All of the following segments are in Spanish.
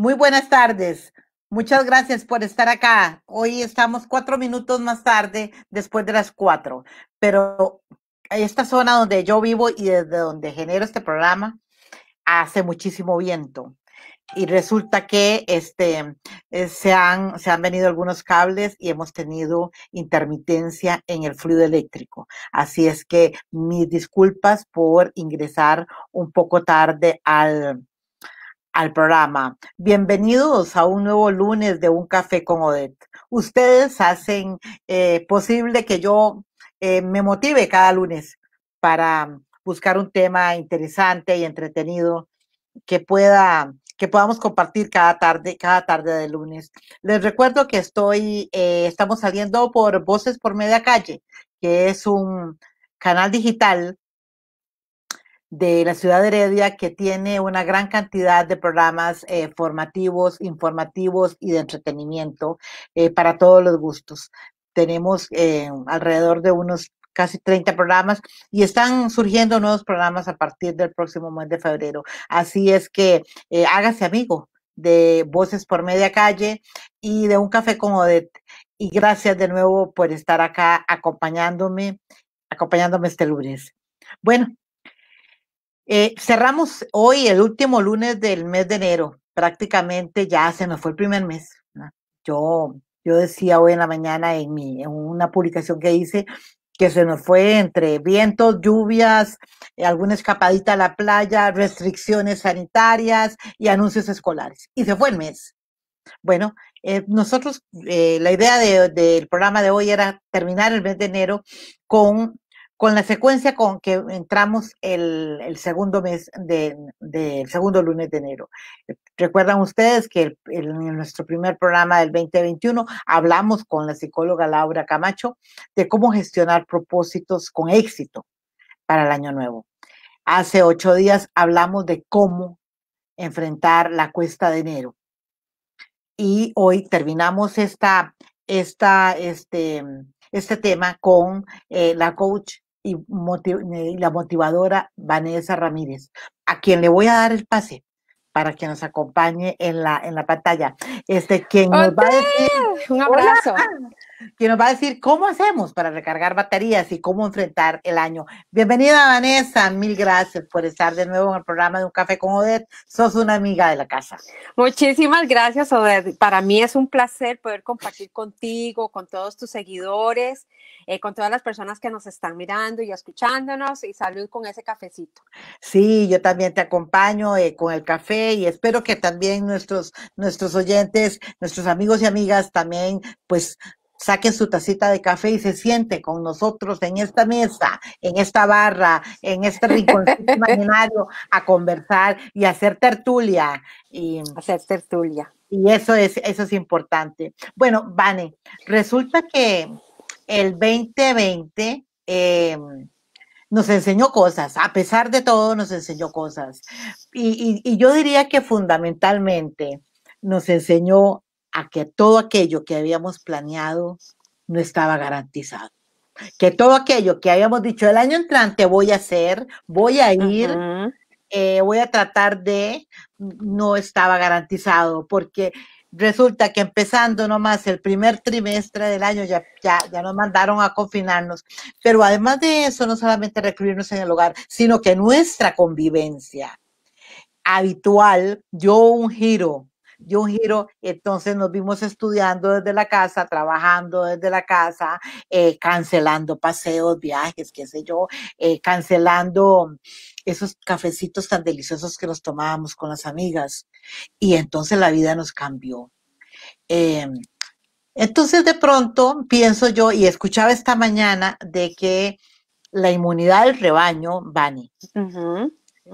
Muy buenas tardes. Muchas gracias por estar acá. Hoy estamos cuatro minutos más tarde, después de las cuatro, pero esta zona donde yo vivo y desde donde genero este programa hace muchísimo viento. Y resulta que este, eh, se, han, se han venido algunos cables y hemos tenido intermitencia en el fluido eléctrico. Así es que mis disculpas por ingresar un poco tarde al, al programa. Bienvenidos a un nuevo lunes de Un Café con Odette. Ustedes hacen eh, posible que yo eh, me motive cada lunes para buscar un tema interesante y entretenido que pueda que podamos compartir cada tarde, cada tarde de lunes. Les recuerdo que estoy, eh, estamos saliendo por Voces por Media Calle, que es un canal digital de la ciudad de Heredia, que tiene una gran cantidad de programas eh, formativos, informativos y de entretenimiento eh, para todos los gustos. Tenemos eh, alrededor de unos casi 30 programas y están surgiendo nuevos programas a partir del próximo mes de febrero. Así es que hágase amigo de Voces por Media Calle y de Un Café con Odette. Y gracias de nuevo por estar acá acompañándome, acompañándome este lunes. Bueno, eh, cerramos hoy el último lunes del mes de enero. Prácticamente ya se nos fue el primer mes. Yo, yo decía hoy en la mañana en, mi, una publicación que hice que se nos fue entre vientos, lluvias, eh, alguna escapadita a la playa, restricciones sanitarias y anuncios escolares. Y se fue el mes. Bueno, eh, nosotros, la idea del de, programa de hoy era terminar el mes de enero con con la secuencia con que entramos el, segundo mes segundo lunes de enero. Recuerdan ustedes que en nuestro primer programa del 2021 hablamos con la psicóloga Laura Camacho de cómo gestionar propósitos con éxito para el año nuevo. Hace ocho días hablamos de cómo enfrentar la cuesta de enero. Y hoy terminamos esta, este, este tema con eh, la coach y, la motivadora Vanessa Ramírez, a quien le voy a dar el pase para que nos acompañe en la, en la pantalla. Este, quien nos va a decir. Un abrazo que nos va a decir cómo hacemos para recargar baterías y cómo enfrentar el año. Bienvenida Vanessa, mil gracias por estar de nuevo en el programa de Un Café con Odette. Sos una amiga de la casa. Muchísimas gracias, Odette. Para mí es un placer poder compartir contigo, con todos tus seguidores, eh, con todas las personas que nos están mirando y escuchándonos y salud con ese cafecito. Sí, yo también te acompaño eh, con el café y espero que también nuestros, nuestros oyentes, nuestros amigos y amigas también pues saquen su tacita de café y se siente con nosotros en esta mesa, en esta barra, en este rincón imaginario, a conversar y hacer tertulia. Y, hacer tertulia. Y eso es, eso es importante. Bueno, Vane, resulta que el 2020 em, nos enseñó cosas, a pesar de todo nos enseñó cosas. y yo diría que fundamentalmente nos enseñó a que todo aquello que habíamos planeado no estaba garantizado. Que todo aquello que habíamos dicho el año entrante voy a hacer, voy a ir, eh, voy a tratar de, no estaba garantizado, porque resulta que empezando nomás el primer trimestre del año ya, ya, ya nos mandaron a confinarnos. Pero además de eso, no solamente recluirnos en el hogar, sino que nuestra convivencia habitual yo un giro yo giro, entonces nos vimos estudiando desde la casa, trabajando desde la casa, eh, cancelando paseos, viajes, qué sé yo, eh, cancelando esos cafecitos tan deliciosos que nos tomábamos con las amigas. Y entonces la vida nos cambió. Em, entonces de pronto pienso yo y escuchaba esta mañana de que la inmunidad del rebaño, Bani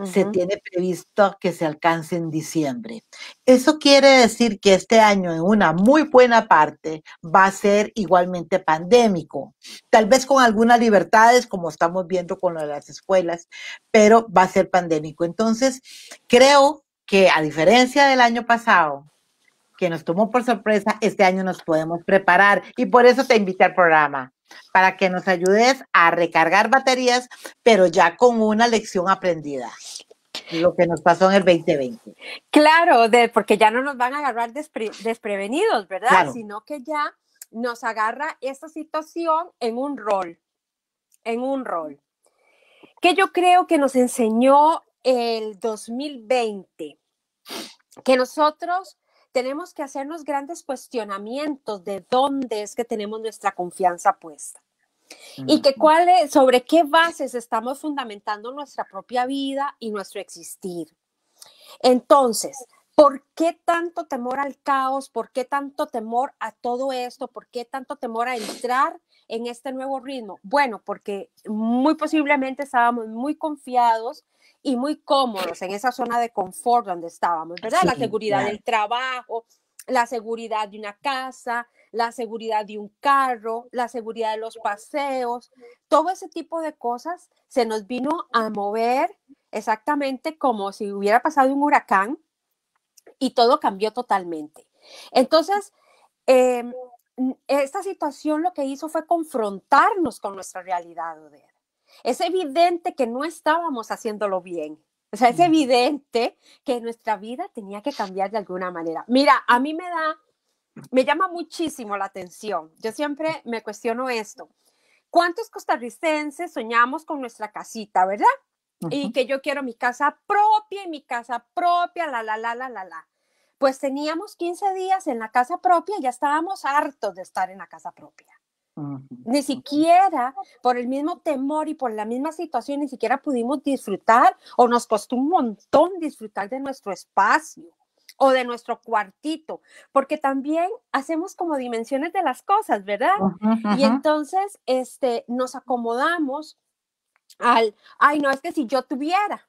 se tiene previsto que se alcance en diciembre. Eso quiere decir que este año en una muy buena parte va a ser igualmente pandémico, tal vez con algunas libertades como estamos viendo con lo de las escuelas, pero va a ser pandémico. Entonces, creo que a diferencia del año pasado, que nos tomó por sorpresa, este año nos podemos preparar y por eso te invité al programa para que nos ayudes a recargar baterías, pero ya con una lección aprendida lo que nos pasó en el 2020. Claro, porque ya no nos van a agarrar desprevenidos, ¿verdad? Sino que ya nos agarra esta situación en un rol, en un rol, que yo creo que nos enseñó el 2020, que nosotros tenemos que hacernos grandes cuestionamientos de dónde es que tenemos nuestra confianza puesta. Y que cuál sobre qué bases estamos fundamentando nuestra propia vida y nuestro existir. Entonces, ¿por qué tanto temor al caos? ¿Por qué tanto temor a todo esto? ¿Por qué tanto temor a entrar en este nuevo ritmo? Bueno, porque muy posiblemente estábamos muy confiados y muy cómodos en esa zona de confort donde estábamos, ¿verdad? la seguridad del trabajo, la seguridad de una casa, la seguridad de un carro, la seguridad de los paseos, todo ese tipo de cosas se nos vino a mover exactamente como si hubiera pasado un huracán y todo cambió totalmente. Entonces, em, esta situación lo que hizo fue confrontarnos con nuestra realidad, de es evidente que no estábamos haciéndolo bien. O sea, es evidente que nuestra vida tenía que cambiar de alguna manera. Mira, a mí me da, me llama muchísimo la atención. Yo siempre me cuestiono esto. ¿Cuántos costarricenses soñamos con nuestra casita, verdad? Y que yo quiero mi casa propia y mi casa propia, la, la, la, la, la, la. Pues teníamos 15 días en la casa propia y ya estábamos hartos de estar en la casa propia. Ni siquiera por el mismo temor y por la misma situación, ni siquiera pudimos disfrutar o nos costó un montón disfrutar de nuestro espacio o de nuestro cuartito, porque también hacemos como dimensiones de las cosas, ¿verdad? Y entonces este, nos acomodamos al, ay, no, es que si yo tuviera,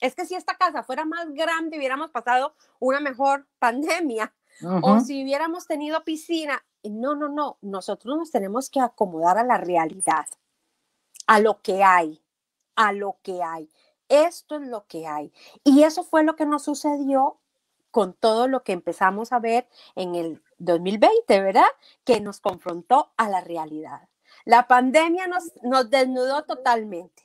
es que si esta casa fuera más grande, hubiéramos pasado una mejor pandemia, o si hubiéramos tenido piscina, no, no, no, nosotros nos tenemos que acomodar a la realidad, a lo que hay, a lo que hay. Esto es lo que hay. Y eso fue lo que nos sucedió con todo lo que empezamos a ver en el 2020, ¿verdad? Que nos confrontó a la realidad. La pandemia nos, nos desnudó totalmente.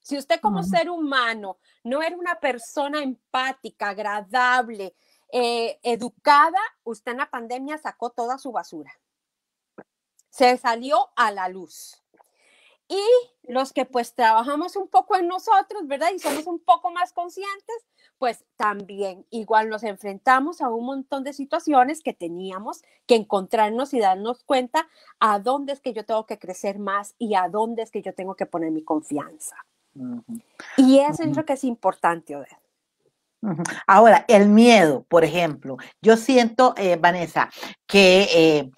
Si usted como ser humano no era una persona empática, agradable, eh, educada, usted en la pandemia sacó toda su basura. Se salió a la luz. Y los que pues trabajamos un poco en nosotros, ¿verdad? Y somos un poco más conscientes, pues también igual nos enfrentamos a un montón de situaciones que teníamos que encontrarnos y darnos cuenta a dónde es que yo tengo que crecer más y a dónde es que yo tengo que poner mi confianza. Y eso es lo que es importante, Odette. Ahora, el miedo, por ejemplo. Yo siento, eh, Vanessa, que eh,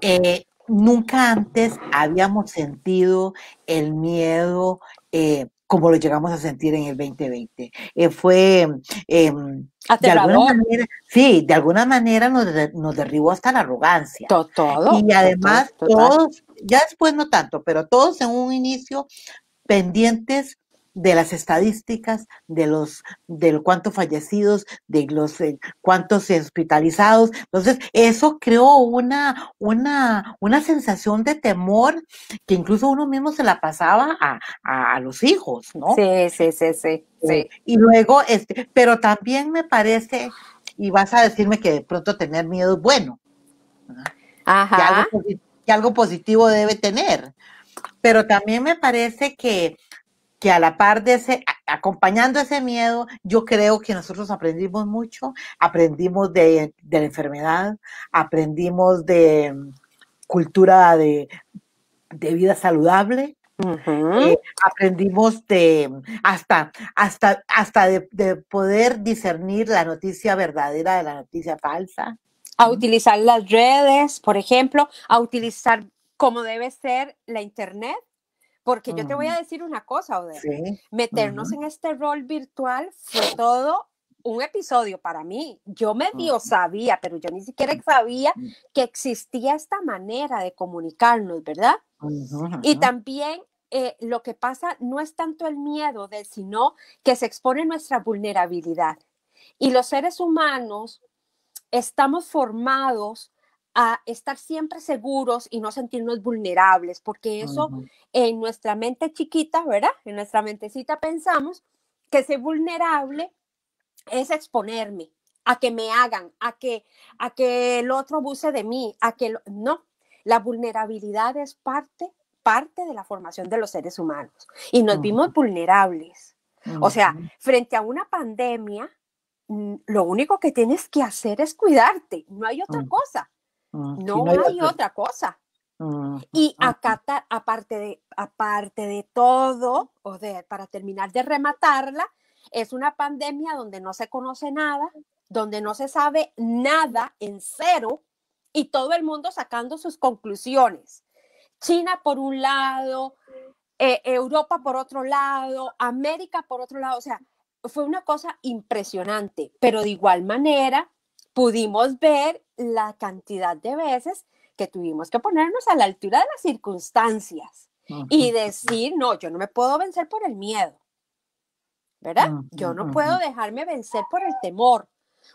eh, nunca antes habíamos sentido el miedo como lo llegamos a sentir en el 2020. fue, em, ah, de alguna manera, sí, de alguna manera nos, derribó hasta la arrogancia. Todo, y además todos, ya después no tanto, pero todos en un inicio pendientes de las estadísticas, de los del cuántos fallecidos, de los cuantos eh, cuántos hospitalizados. Entonces, eso creó una, una, una sensación de temor que incluso uno mismo se la pasaba a, los hijos, ¿no? Sí, sí, sí, eh, sí, Y luego, este, pero también me parece, y vas a decirme que de pronto tener miedo es bueno. que algo positivo debe tener. Pero también me parece que que a la par de ese, acompañando ese miedo, yo creo que nosotros aprendimos mucho, aprendimos de, la enfermedad, aprendimos de mm, cultura de, vida saludable, eh, aprendimos de mm, hasta hasta hasta de, poder discernir la noticia verdadera de la noticia falsa a utilizar las redes por ejemplo a utilizar como debe ser la internet porque yo te voy a mm. decir una cosa, Oder. Meternos en este rol virtual fue todo un episodio para mí. Yo medio sabía, pero yo ni siquiera sabía mm. que existía esta manera de comunicarnos, ¿verdad? y también eh, lo que pasa no es tanto el miedo, sino que se expone nuestra vulnerabilidad. Y los seres humanos estamos formados a estar siempre seguros y no sentirnos vulnerables, porque eso en nuestra mente chiquita, ¿verdad? En nuestra mentecita pensamos que ser vulnerable es exponerme a que me hagan, a que, a que el otro abuse de mí, a que no, la vulnerabilidad es parte, parte de la formación de los seres humanos y nos vimos vulnerables. O sea, frente a una pandemia, mm, lo único que tienes que hacer es cuidarte, no hay otra mm. cosa. Ah, no, hay, otra cosa. Ah, y ah, acatar, aparte de, aparte de todo, o de, para terminar de rematarla, es una pandemia donde no se conoce nada, donde no se sabe nada en cero y todo el mundo sacando sus conclusiones. China por un lado, eh, Europa por otro lado, América por otro lado, o sea, fue una cosa impresionante, pero de igual manera pudimos ver la cantidad de veces que tuvimos que ponernos a la altura de las circunstancias y decir, no, yo no me puedo vencer por el miedo, ¿verdad? Yo no puedo dejarme vencer por el temor.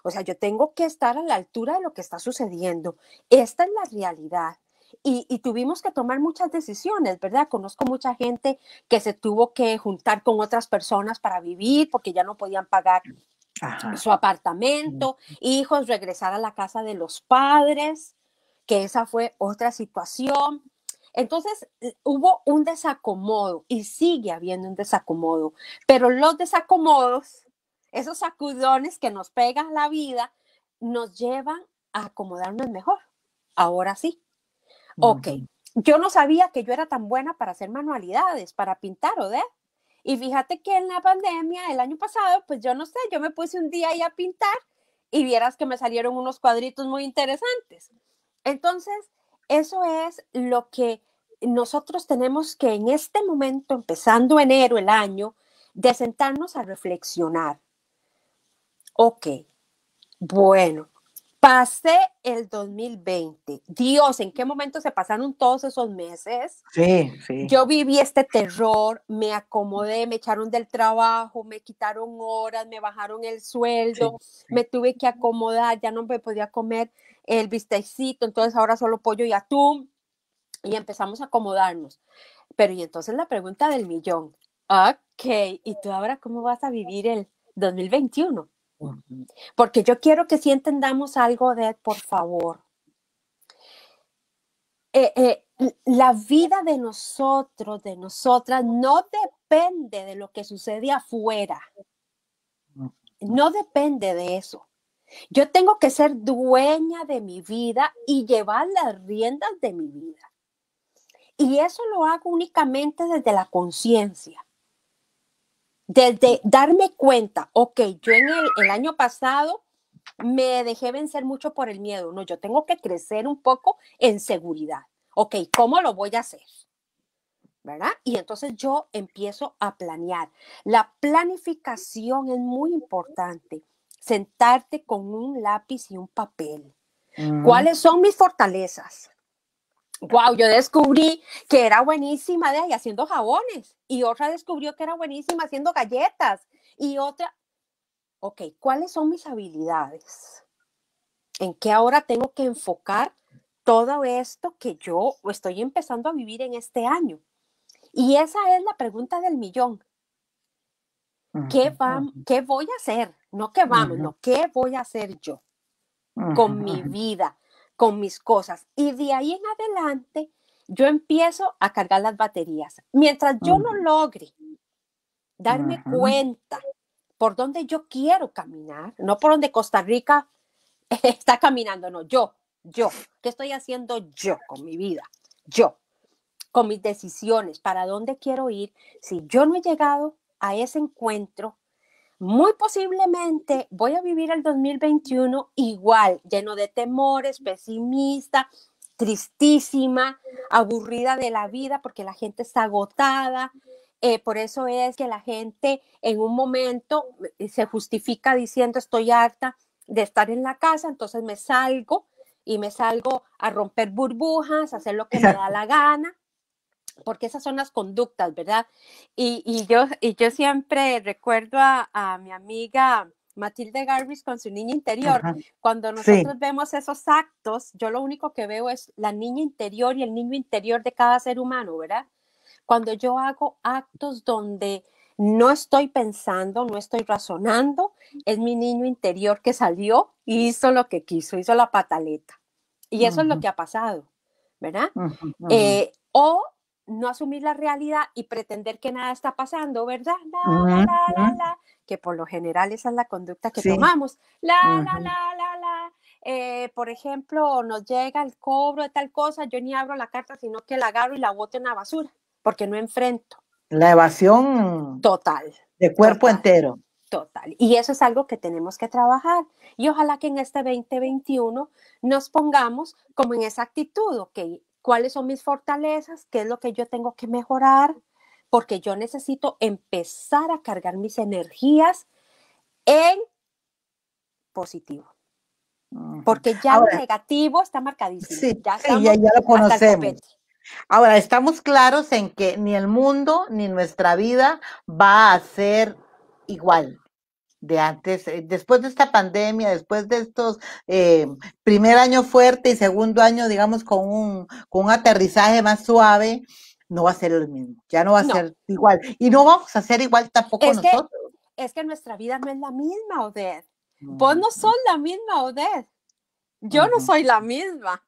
O sea, yo tengo que estar a la altura de lo que está sucediendo. Esta es la realidad. Y, y, tuvimos que tomar muchas decisiones, ¿verdad? Conozco mucha gente que se tuvo que juntar con otras personas para vivir porque ya no podían pagar su apartamento, hijos, regresar a la casa de los padres, que esa fue otra situación. Entonces eh, hubo un desacomodo y sigue habiendo un desacomodo, pero los desacomodos, esos sacudones que nos pegan la vida, nos llevan a acomodarnos mejor. Ahora sí. Ok, yo no sabía que yo era tan buena para hacer manualidades, para pintar, o de y fíjate que en la pandemia del año pasado, pues yo no sé, yo me puse un día ahí a pintar y vieras que me salieron unos cuadritos muy interesantes. Entonces, eso es lo que nosotros tenemos que en este momento, empezando enero el año, de sentarnos a reflexionar. Ok, bueno, Pasé el 2020. Dios, ¿en qué momento se pasaron todos esos meses? Sí, sí. Yo viví este terror, me acomodé, me echaron del trabajo, me quitaron horas, me bajaron el sueldo, me tuve que acomodar, ya no me podía comer el bistecito, entonces ahora solo pollo y atún. Y empezamos a acomodarnos. Pero y entonces la pregunta del millón. Ok, ¿y tú ahora cómo vas a vivir el 2021? Porque yo quiero que si entendamos algo de, por favor. Eh, eh, la vida de nosotros, de nosotras, no depende de lo que sucede afuera. No depende de eso. Yo tengo que ser dueña de mi vida y llevar las riendas de mi vida. Y eso lo hago únicamente desde la conciencia desde darme cuenta, ok, yo en el, año pasado me dejé vencer mucho por el miedo, no, yo tengo que crecer un poco en seguridad, ok, ¿cómo lo voy a hacer? ¿verdad? Y entonces yo empiezo a planear. La planificación es muy importante. Sentarte con un lápiz y un papel. Mm. ¿Cuáles son mis fortalezas? wow, yo descubrí que era buenísima de ahí haciendo jabones y otra descubrió que era buenísima haciendo galletas y otra, ok, ¿cuáles son mis habilidades? ¿En qué ahora tengo que enfocar todo esto que yo estoy empezando a vivir en este año? Y esa es la pregunta del millón. ¿Qué, va, qué voy a hacer? No qué vamos, no, ¿qué voy a hacer yo con mi vida? con mis cosas. Y de ahí en adelante yo empiezo a cargar las baterías. Mientras yo no logre darme cuenta por dónde yo quiero caminar, no por donde Costa Rica está caminando, no, yo, yo, ¿qué estoy haciendo yo con mi vida? Yo, con mis decisiones, para dónde quiero ir. Si yo no he llegado a ese encuentro, muy posiblemente voy a vivir el 2021 igual, lleno de temores, pesimista, tristísima, aburrida de la vida porque la gente está agotada. Eh, por eso es que la gente en un momento eh, se justifica diciendo estoy harta de estar en la casa, entonces me salgo y me salgo a romper burbujas, hacer lo que me da la gana porque esas son las conductas, ¿verdad? Y, y yo, y yo siempre recuerdo a, a mi amiga Matilde Garvis con su niña interior. Cuando nosotros vemos esos actos, yo lo único que veo es la niña interior y el niño interior de cada ser humano, ¿verdad? Cuando yo hago actos donde no estoy pensando, no estoy razonando, es mi niño interior que salió y hizo lo que quiso, hizo la pataleta. Y eso es lo que ha pasado, ¿verdad? Eh, o no asumir la realidad y pretender que nada está pasando, ¿verdad? La, la, la, que por lo general esa es la conducta que tomamos. La, la, la, la, la. Eh, por ejemplo, nos llega el cobro de tal cosa, yo ni abro la carta, sino que la agarro y la boto en la basura, porque no enfrento. La evasión total. De cuerpo entero. Total. Y eso es algo que tenemos que trabajar. Y ojalá que en este 2021 nos pongamos como en esa actitud, ok, cuáles son mis fortalezas, qué es lo que yo tengo que mejorar, porque yo necesito empezar a cargar mis energías en positivo. Porque ya lo negativo está marcadísimo. Sí, ya, lo conocemos. Ahora, estamos claros en que ni el mundo ni nuestra vida va a ser igual de antes, eh, después de esta pandemia, después de estos eh, primer año fuerte y segundo año, digamos, con un, con un aterrizaje más suave, no va a ser el mismo, ya no va a ser igual. Y no vamos a ser igual tampoco es nosotros. Que, es que nuestra vida no es la misma, Oded. Vos no sos la misma, Oded. Yo no soy la misma.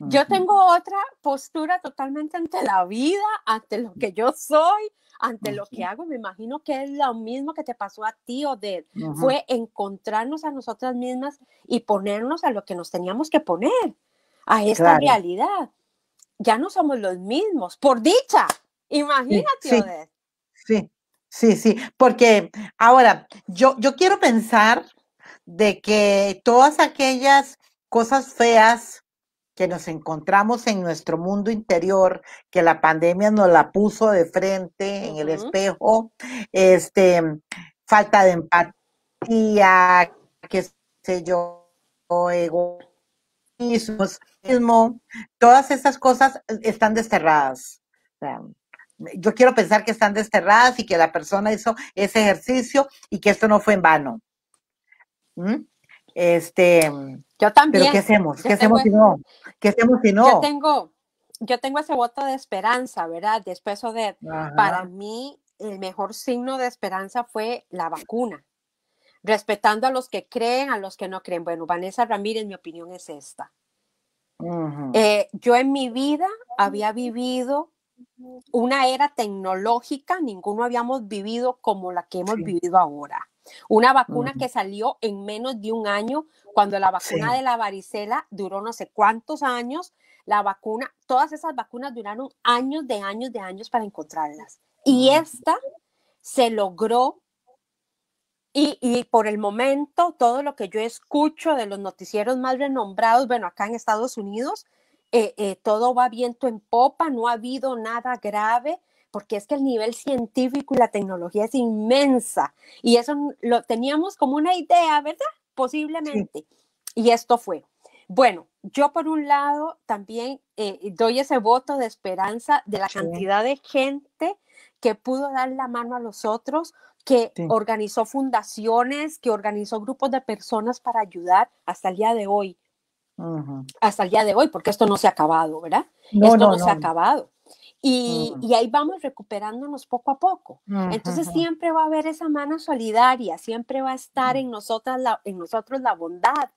Yo tengo otra postura totalmente ante la vida, ante lo que yo soy, ante lo que hago. Me imagino que es lo mismo que te pasó a ti, Odette. Fue encontrarnos a nosotras mismas y ponernos a lo que nos teníamos que poner, a esta realidad. Ya no somos los mismos, por dicha. Imagínate, sí, Sí, sí, sí. Porque ahora, yo, yo quiero pensar de que todas aquellas cosas feas que nos encontramos en nuestro mundo interior, que la pandemia nos la puso de frente en el espejo, este, falta de empatía, qué sé yo, egoísmo, todas esas cosas eh, están desterradas. yo quiero pensar que están desterradas y que la persona hizo ese ejercicio y que esto no fue en vano. ¿Mm? Este, mm, yo también. Pero ¿qué hacemos? ¿Qué hacemos si no? Yo tengo, ese voto de esperanza, ¿verdad? Después de, para mí, el mejor signo de esperanza fue la vacuna. Respetando a los que creen, a los que no creen. Bueno, Vanessa Ramírez, mi opinión es esta. Eh, yo en mi vida había vivido una era tecnológica, ninguno habíamos vivido como la que hemos vivido ahora. Una vacuna que salió en menos de un año, cuando la vacuna de la varicela duró no sé cuántos años, la vacuna, todas esas vacunas duraron años de años de años para encontrarlas. Y esta se logró y, y, por el momento, todo lo que yo escucho de los noticieros más renombrados, bueno, acá en Estados Unidos, eh, eh, todo va viento en popa, no ha habido nada grave porque es que el nivel científico y la tecnología es inmensa y eso lo teníamos como una idea, ¿verdad? Posiblemente. Y esto fue. Bueno, yo por un lado también eh, doy ese voto de esperanza de la cantidad de gente que pudo dar la mano a los otros, que organizó fundaciones, que organizó grupos de personas para ayudar hasta el día de hoy. Hasta el día de hoy, porque esto no se ha acabado, ¿verdad? esto no se ha acabado. Y, ahí vamos recuperándonos poco a poco. Entonces siempre va a haber esa mano solidaria, siempre va a estar en, nosotras en nosotros la bondad.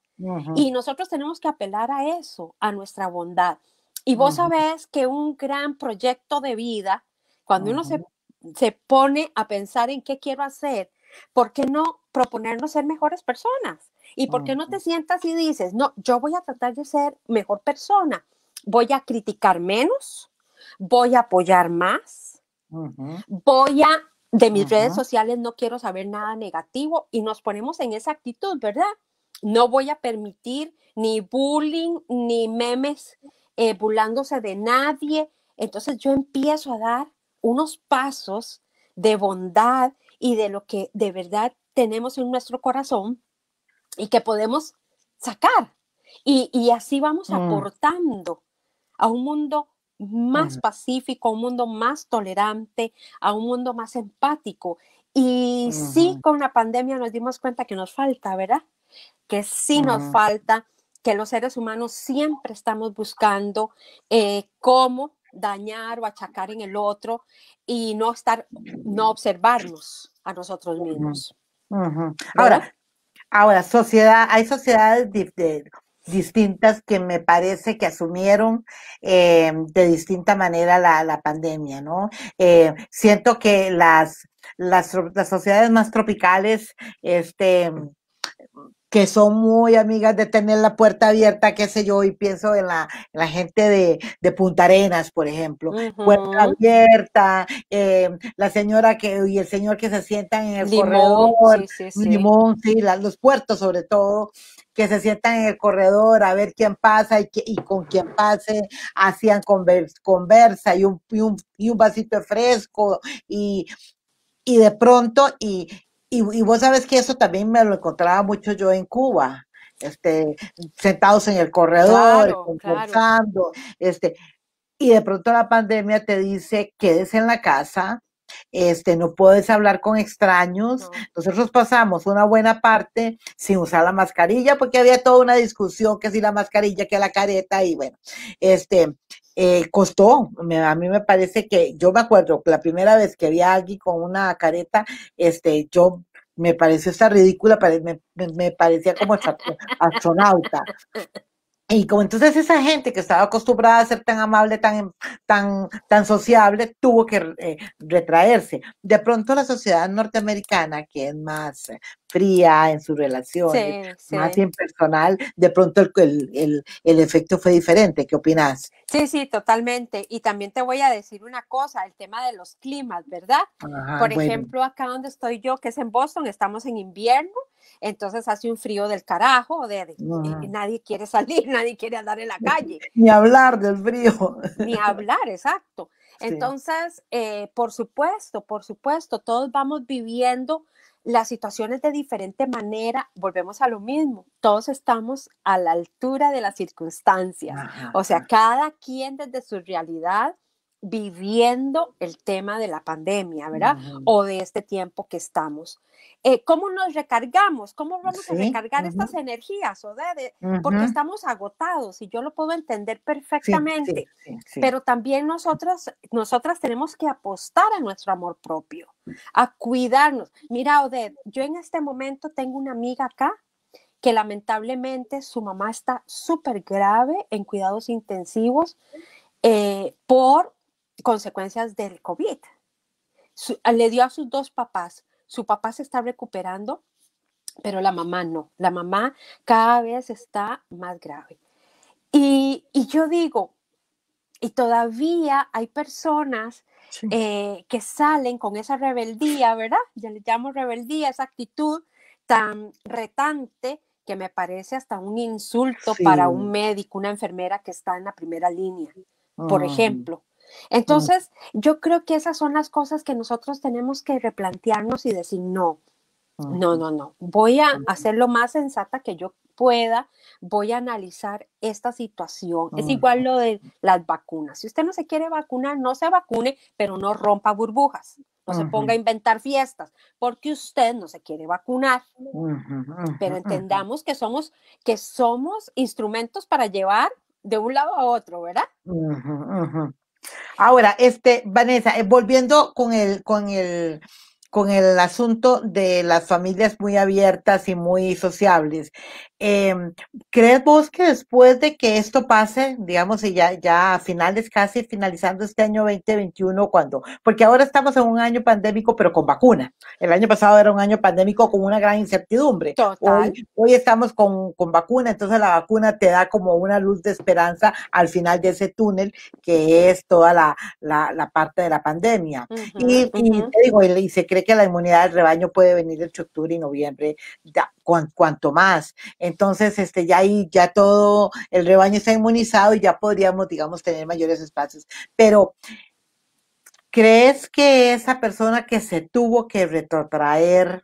Y nosotros tenemos que apelar a eso, a nuestra bondad. Y vos sabés que un gran proyecto de vida, cuando uno se, se pone a pensar en qué quiero hacer, ¿por qué no proponernos ser mejores personas? ¿Y por qué no te sientas y dices, no, yo voy a tratar de ser mejor persona? Voy a criticar menos, voy a apoyar más, voy a, de mis redes sociales no quiero saber nada negativo y nos ponemos en esa actitud, ¿verdad? No voy a permitir ni bullying, ni memes eh, burlándose de nadie. Entonces yo empiezo a dar unos pasos de bondad y de lo que de verdad tenemos en nuestro corazón y que podemos sacar. Y, así vamos mm. aportando a un mundo más pacífico, un mundo más tolerante, a un mundo más empático. Y sí, con la pandemia nos dimos cuenta que nos falta, ¿verdad? Que sí nos falta, que los seres humanos siempre estamos buscando eh, cómo dañar o achacar en el otro y no estar, no observarnos a nosotros mismos. Ahora, ahora, sociedad, hay sociedades de distintas que me parece que asumieron eh, de distinta manera la, pandemia, ¿no? Eh, siento que las, las, sociedades más tropicales, este que son muy amigas de tener la puerta abierta, qué sé yo, y pienso en la, gente de, de, Punta Arenas, por ejemplo, puerta abierta, eh, la señora que y el señor que se sientan en el corredor, los puertos sobre todo, que se sientan en el corredor a ver quién pasa y, que, con quién pase, hacían conversa y un, y un, vasito fresco y, de pronto, y, vos sabes que eso también me lo encontraba mucho yo en Cuba, este, sentados en el corredor, conversando, este, y de pronto la pandemia te dice, quédese en la casa, este, no puedes hablar con extraños. Nosotros pasamos una buena parte sin usar la mascarilla porque había toda una discusión que si la mascarilla, que la careta y bueno, este, eh, costó, a mí me parece que, yo me acuerdo, la primera vez que vi a alguien con una careta, este, yo me pareció esta ridícula, me parecía como astronauta. Y como entonces esa gente que estaba acostumbrada a ser tan amable, tan, em, tan, tan sociable, tuvo que eh, retraerse. De pronto la sociedad norteamericana, que es más, fría en su relación, eh, más más impersonal, de pronto el, efecto fue diferente. ¿Qué opinas? Sí, sí, totalmente. Y también te voy a decir una cosa, el tema de los climas, ¿verdad? Por ejemplo, acá donde estoy yo, que es en Boston, estamos en invierno, entonces hace un frío del carajo, de, eh, ah. nadie quiere salir, nadie quiere andar en la calle. Ni hablar del frío. Ni hablar, exacto. Entonces, eh, por supuesto, por supuesto, todos vamos viviendo las situaciones de diferente manera, volvemos a lo mismo, todos estamos a la altura de las circunstancias, o sea, cada quien desde su realidad viviendo el tema de la pandemia, ¿verdad? O de este tiempo que estamos. Eh, ¿Cómo nos recargamos? ¿Cómo vamos a recargar estas energías, o Porque estamos agotados y yo lo puedo entender perfectamente, pero también nosotras, nosotras tenemos que apostar a nuestro amor propio, a cuidarnos. Mira, Oded, yo en este momento tengo una amiga acá que lamentablemente su mamá está súper grave en cuidados intensivos eh, por consecuencias del COVID. le dio a sus dos papás. Su papá se está recuperando, pero la mamá no. La mamá cada vez está más grave. Y, yo digo, y todavía hay personas eh, que salen con esa rebeldía, ¿verdad? ya le llamo rebeldía, esa actitud tan retante que me parece hasta un insulto para un médico, una enfermera que está en la primera línea, por ejemplo. Mm. Entonces, yo creo que esas son las cosas que nosotros tenemos que replantearnos y decir, no, no, no, no, voy a hacer lo más sensata que yo pueda, voy a analizar esta situación. Es igual lo de las vacunas. Si usted no se quiere vacunar, no se vacune, pero no rompa burbujas. No se ponga a inventar fiestas, porque usted no se quiere vacunar. Pero entendamos que somos, que somos instrumentos para llevar de un lado a otro, ¿verdad? Ahora, este, Vanessa, eh, volviendo con el, con el, con el asunto de las familias muy abiertas y muy sociables. Em, ¿Crees vos que después de que esto pase, digamos, y ya, ya a finales, casi finalizando este año 2021, cuando, porque ahora estamos en un año pandémico, pero con vacuna. El año pasado era un año pandémico con una gran incertidumbre. Total. Hoy, estamos con, con vacuna, entonces la vacuna te da como una luz de esperanza al final de ese túnel, que es toda la, la, la parte de la pandemia. y, te digo, y, se que la inmunidad del rebaño puede venir entre octubre y noviembre, cuanto más. Entonces, este, ya ahí, ya todo el rebaño está inmunizado y ya podríamos, digamos, tener mayores espacios. Pero, ¿crees que esa persona que se tuvo que retrotraer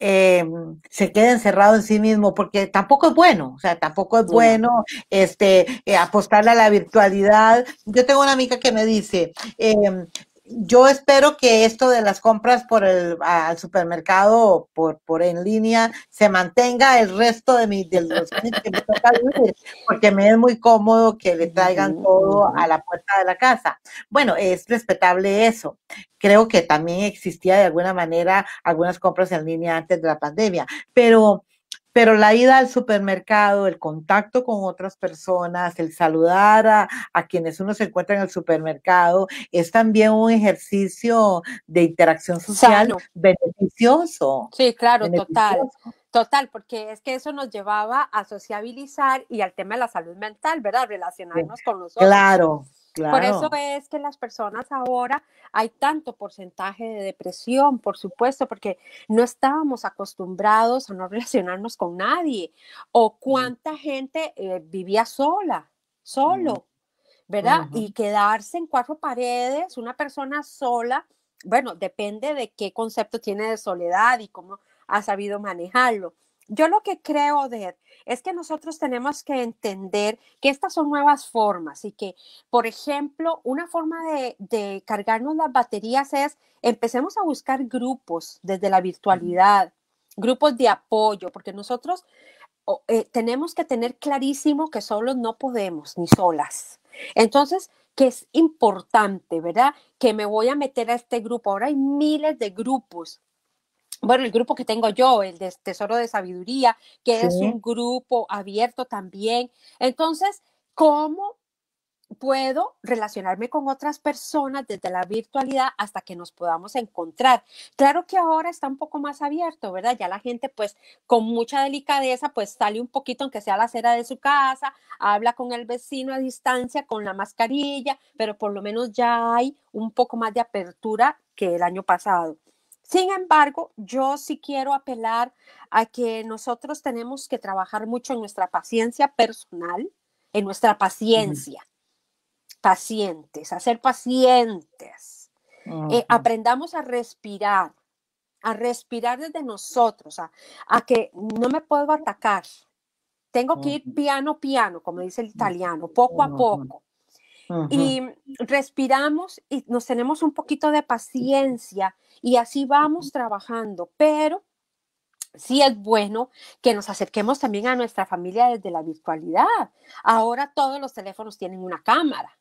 em, se queda encerrado en sí mismo, porque tampoco es bueno, o sea, tampoco es bueno este, eh, apostarle a la virtualidad. Yo tengo una amiga que me dice, em, yo espero que esto de las compras por el al supermercado por por en línea se mantenga el resto de mis de los que me toca vivir, porque me es muy cómodo que le traigan todo a la puerta de la casa. Bueno, es respetable eso. Creo que también existía de alguna manera algunas compras en línea antes de la pandemia, pero pero la ida al supermercado, el contacto con otras personas, el saludar a, quienes uno se encuentra en el supermercado, es también un ejercicio de interacción social beneficioso. Sí, claro, total. Total, porque es que eso nos llevaba a sociabilizar y al tema de la salud mental, ¿verdad? Relacionarnos con nosotros. Claro, por eso es que las personas ahora hay tanto porcentaje de depresión, por supuesto, porque no estábamos acostumbrados a no relacionarnos con nadie. O cuánta gente eh, vivía sola, solo, ¿verdad? Y quedarse en cuatro paredes, una persona sola, bueno, depende de qué concepto tiene de soledad y cómo ha sabido manejarlo yo lo que creo, de es que nosotros tenemos que entender que estas son nuevas formas y que, por ejemplo, una forma de, cargarnos las baterías es empecemos a buscar grupos desde la virtualidad, grupos de apoyo, porque nosotros eh, tenemos que tener clarísimo que solos no podemos, ni solas. Entonces, que es importante, ¿verdad? Que me voy a meter a este grupo. Ahora hay miles de grupos bueno, el grupo que tengo yo, el de Tesoro de Sabiduría, que es un grupo abierto también. Entonces, ¿cómo puedo relacionarme con otras personas desde la virtualidad hasta que nos podamos encontrar. Claro que ahora está un poco más abierto, ¿verdad? Ya la gente pues con mucha delicadeza pues sale un poquito aunque sea la acera de su casa, habla con el vecino a distancia con la mascarilla, pero por lo menos ya hay un poco más de apertura que el año pasado. Sin embargo, yo sí quiero apelar a que nosotros tenemos que trabajar mucho en nuestra paciencia personal, en nuestra paciencia. Pacientes, a ser pacientes. Eh, aprendamos a respirar, a respirar desde nosotros, a, a que no me puedo atacar. Tengo que ir piano, piano, como dice el italiano, poco a poco. Y respiramos y nos tenemos un poquito de paciencia y así vamos trabajando, pero sí es bueno que nos acerquemos también a nuestra familia desde la virtualidad. Ahora todos los teléfonos tienen una cámara.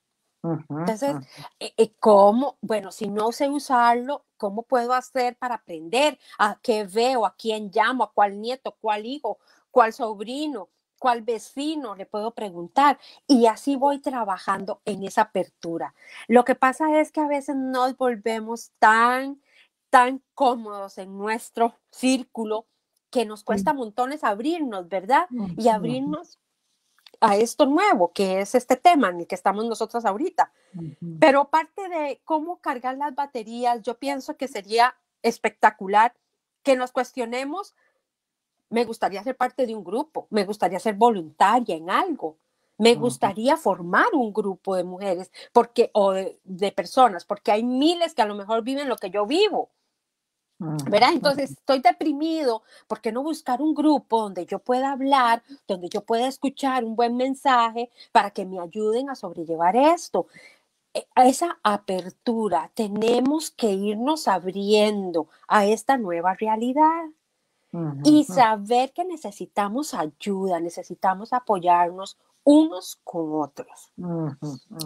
Entonces, eh, eh, ¿cómo? Bueno, si no sé usarlo, ¿cómo puedo hacer para aprender a qué veo, a quién llamo, a cuál nieto, cuál hijo, cuál sobrino? cuál vecino le puedo preguntar y así voy trabajando en esa apertura. Lo que pasa es que a veces nos volvemos tan, tan cómodos en nuestro círculo que nos cuesta montones abrirnos, ¿verdad? Y abrirnos a esto nuevo, que es este tema en el que estamos nosotros ahorita. Pero parte de cómo cargar las baterías, yo pienso que sería espectacular que nos cuestionemos me gustaría ser parte de un grupo, me gustaría ser voluntaria en algo, me gustaría formar un grupo de mujeres porque, o de, personas, porque hay miles que a lo mejor viven lo que yo vivo. Mm, ¿Verdad? Entonces estoy deprimido, ¿por qué no buscar un grupo donde yo pueda hablar, donde yo pueda escuchar un buen mensaje para que me ayuden a sobrellevar esto? E, esa apertura, tenemos que irnos abriendo a esta nueva realidad y saber que necesitamos ayuda, necesitamos apoyarnos unos con otros,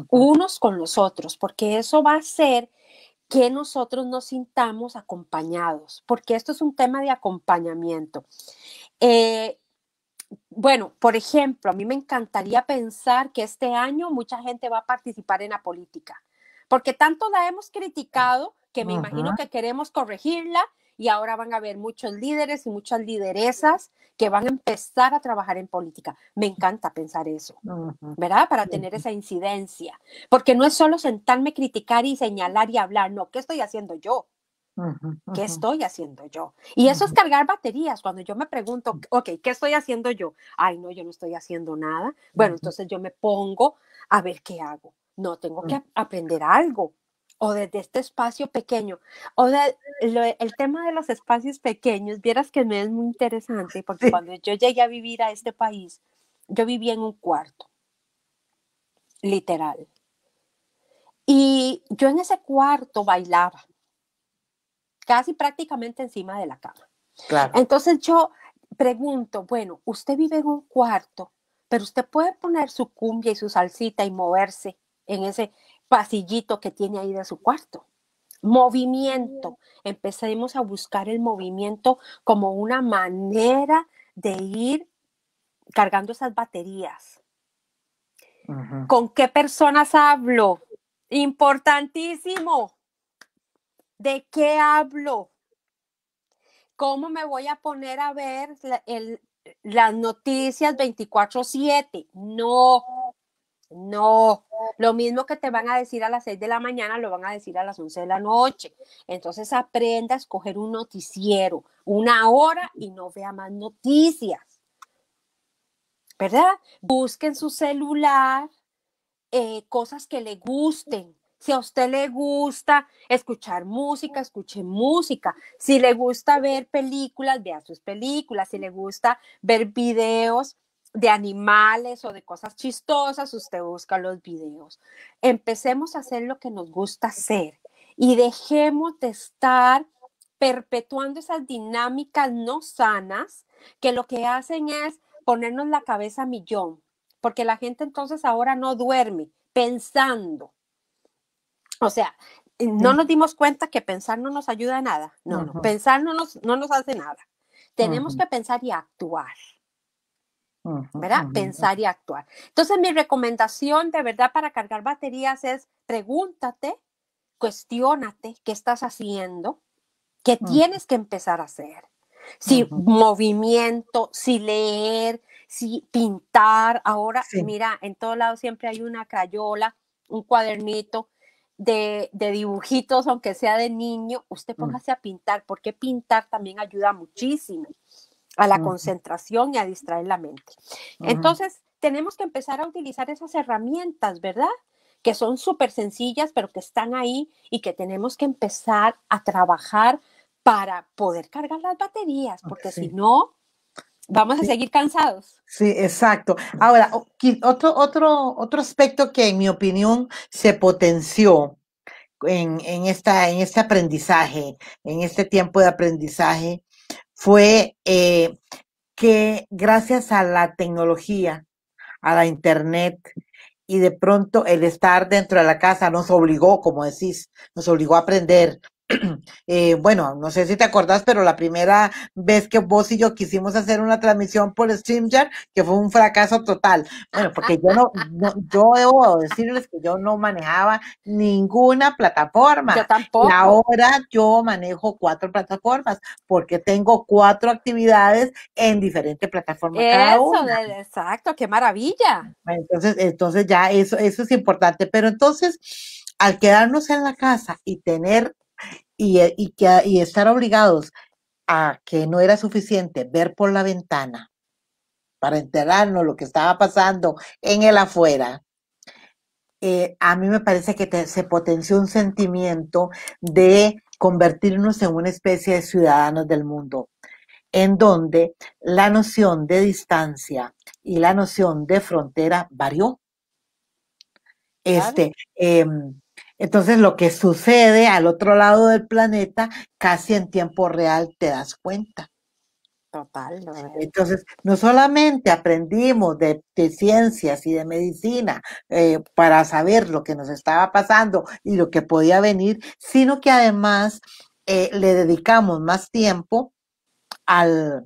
unos con los otros, porque eso va a hacer que nosotros nos sintamos acompañados, porque esto es un tema de acompañamiento. Eh, bueno, por ejemplo, a mí me encantaría pensar que este año mucha gente va a participar en la política, porque tanto la hemos criticado que me imagino que queremos corregirla y ahora van a haber muchos líderes y muchas lideresas que van a empezar a trabajar en política. Me encanta pensar eso, ¿verdad? Para tener esa incidencia, porque no es solo sentarme, criticar y señalar y hablar, no, ¿qué estoy haciendo yo? ¿Qué estoy haciendo yo? Y eso es cargar baterías. Cuando yo me pregunto, mm. ok, ¿qué estoy haciendo yo? Ay, no, yo no estoy haciendo nada. Bueno, entonces yo me pongo a ver qué hago. No, tengo que mm. aprender algo o desde este espacio pequeño. O el tema de los espacios pequeños, vieras que me es muy interesante, porque cuando yo llegué a vivir a este país, yo vivía en un cuarto, literal. Y yo en ese cuarto bailaba, casi prácticamente encima de la cama. Entonces yo pregunto, bueno, usted vive en un cuarto, pero usted puede poner su cumbia y su salsita y moverse en ese, pasillito que tiene ahí de su cuarto. Movimiento. Empecemos a buscar el movimiento como una manera de ir cargando esas baterías. ¿Con qué personas hablo? Importantísimo. ¿De qué hablo? ¿Cómo me voy a poner a ver las noticias 24/7? No, no, lo mismo que te van a decir a las 6 de la mañana, lo van a decir a las 11 de la noche. Entonces aprenda a escoger un noticiero, una hora y no vea más noticias. ¿Verdad? Busque en su celular eh, cosas que le gusten. Si a usted le gusta escuchar música, escuche música. Si le gusta ver películas, vea sus películas. Si le gusta ver videos, de animales o de cosas chistosas, usted busca los videos. Empecemos a hacer lo que nos gusta hacer y dejemos de estar perpetuando esas dinámicas no sanas que lo que hacen es ponernos la cabeza a millón, porque la gente entonces ahora no duerme pensando. O sea, eh, no nos dimos cuenta que pensar no nos ayuda a nada. No, no, pensar no nos, no nos hace nada. Tenemos que pensar y actuar. ¿verdad? Pensar y actuar. Entonces, mi recomendación de verdad para cargar baterías es pregúntate, cuestionate qué estás haciendo, qué tienes que empezar a hacer. Si movimiento, si leer, si pintar. Ahora, mira, en todos lados siempre hay una crayola, un cuadernito. De, de, dibujitos, aunque sea de niño, usted mm. póngase a pintar, porque pintar también ayuda muchísimo a la concentración y a distraer la mente. Entonces, tenemos que empezar a utilizar esas herramientas, ¿verdad? Que son súper sencillas, pero que están ahí y que tenemos que empezar a trabajar para poder cargar las baterías, porque si no, vamos a seguir cansados. Sí, exacto. Ahora, otro, otro, otro aspecto que en mi opinión se potenció en, esta, en este aprendizaje, en este tiempo de aprendizaje, fue eh, que gracias a la tecnología, a la internet, y de pronto el estar dentro de la casa nos obligó, como decís, nos obligó a aprender, Eh, bueno, no sé si te acordás, pero la primera vez que vos y yo quisimos hacer una transmisión por StreamYard, que fue un fracaso total. Bueno, porque yo no, yo debo decirles que yo no manejaba ninguna plataforma. Yo tampoco. ahora yo manejo cuatro plataformas, porque tengo cuatro actividades en diferentes plataformas. cada una. exacto, qué maravilla. Entonces, entonces ya eso, eso es importante. Pero entonces, al quedarnos en la casa y tener eh, y, estar obligados a que no era suficiente ver por la ventana para enterarnos lo que estaba pasando en el afuera, eh, a mí me parece que se potenció un sentimiento de convertirnos en una especie de ciudadanos del mundo, en donde la noción de distancia y la noción de frontera varió. Este, em, entonces, lo que sucede al otro lado del planeta, casi en tiempo real te das cuenta. Total. Entonces, no solamente aprendimos de, ciencias y de medicina eh, para saber lo que nos estaba pasando y lo que podía venir, sino que además eh, le dedicamos más tiempo al,